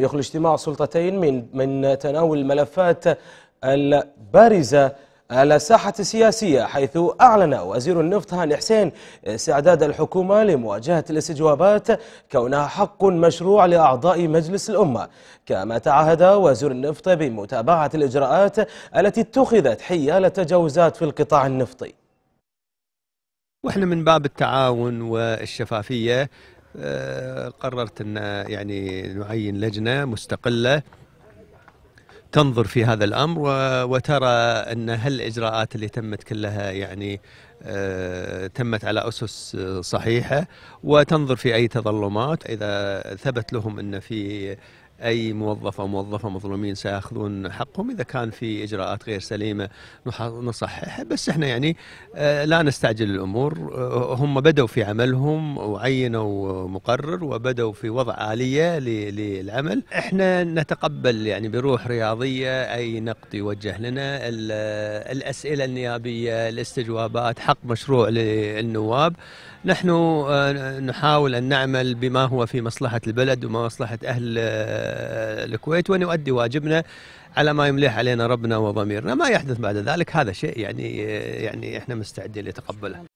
يخلو اجتماع سلطتين من من تناول الملفات البارزه على الساحة السياسية حيث أعلن وزير النفط هاني حسين استعداد الحكومة لمواجهة الاستجوابات كونها حق مشروع لأعضاء مجلس الأمة كما تعهد وزير النفط بمتابعة الإجراءات التي اتخذت حيال التجاوزات في القطاع النفطي واحنا من باب التعاون والشفافيه آه، قررت أن يعني نعين لجنة مستقلة تنظر في هذا الامر وترى ان هل الاجراءات اللي تمت كلها يعني آه، تمت على اسس صحيحه وتنظر في اي تظلمات اذا ثبت لهم ان في أي موظف أو موظفة مظلومين سيأخذون حقهم إذا كان في إجراءات غير سليمة نصححها بس إحنا يعني آه، لا نستعجل الأمور آه، هم بدوا في عملهم وعينوا مقرر وبدوا في وضع آلية للعمل إحنا نتقبل يعني بروح رياضية أي نقد يوجه لنا الأسئلة النيابية الاستجوابات حق مشروع للنواب نحن آه، نحاول أن نعمل بما هو في مصلحة البلد ومصلحة أهل الكويت ونؤدي واجبنا على ما يمليه علينا ربنا وضميرنا ما يحدث بعد ذلك هذا شيء يعني يعني احنا مستعدين لتقبله